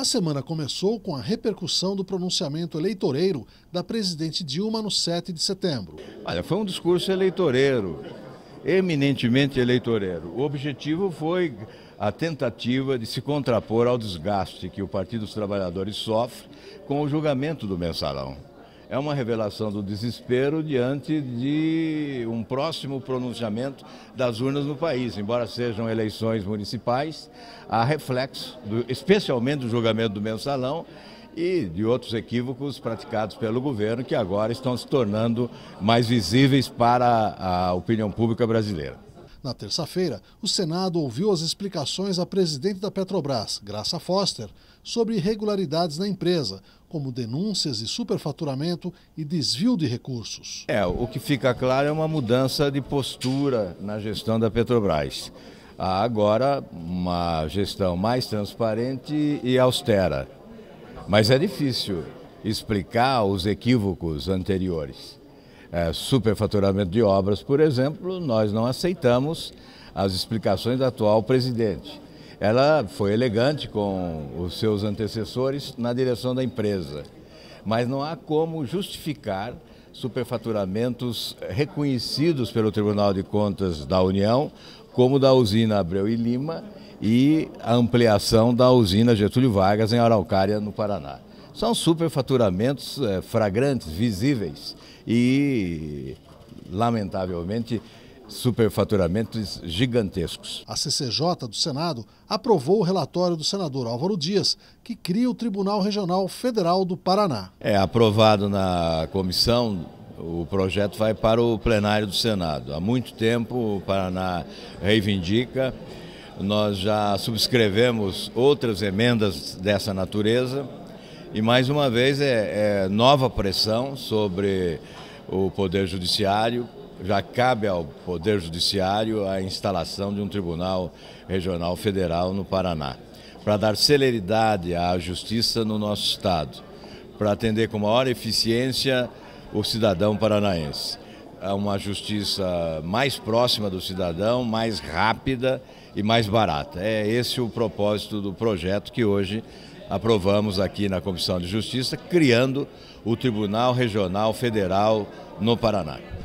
A semana começou com a repercussão do pronunciamento eleitoreiro da presidente Dilma no 7 de setembro. Olha, foi um discurso eleitoreiro, eminentemente eleitoreiro. O objetivo foi a tentativa de se contrapor ao desgaste que o Partido dos Trabalhadores sofre com o julgamento do mensalão é uma revelação do desespero diante de um próximo pronunciamento das urnas no país. Embora sejam eleições municipais, há reflexo, do, especialmente do julgamento do mensalão e de outros equívocos praticados pelo governo que agora estão se tornando mais visíveis para a opinião pública brasileira. Na terça-feira, o Senado ouviu as explicações à presidente da Petrobras, Graça Foster, sobre irregularidades na empresa, como denúncias de superfaturamento e desvio de recursos. É, o que fica claro é uma mudança de postura na gestão da Petrobras. Há agora uma gestão mais transparente e austera. Mas é difícil explicar os equívocos anteriores é, superfaturamento de obras, por exemplo, nós não aceitamos as explicações da atual presidente. Ela foi elegante com os seus antecessores na direção da empresa, mas não há como justificar superfaturamentos reconhecidos pelo Tribunal de Contas da União, como da usina Abreu e Lima e a ampliação da usina Getúlio Vargas em Araucária, no Paraná. São superfaturamentos é, fragrantes, visíveis e, lamentavelmente, superfaturamentos gigantescos. A CCJ do Senado aprovou o relatório do senador Álvaro Dias, que cria o Tribunal Regional Federal do Paraná. É aprovado na comissão o projeto vai para o plenário do Senado. Há muito tempo o Paraná reivindica, nós já subscrevemos outras emendas dessa natureza. E mais uma vez é, é nova pressão sobre o Poder Judiciário. Já cabe ao Poder Judiciário a instalação de um Tribunal Regional Federal no Paraná, para dar celeridade à justiça no nosso Estado, para atender com maior eficiência o cidadão paranaense. A é uma justiça mais próxima do cidadão, mais rápida e mais barata. É esse o propósito do projeto que hoje aprovamos aqui na Comissão de Justiça, criando o Tribunal Regional Federal no Paraná.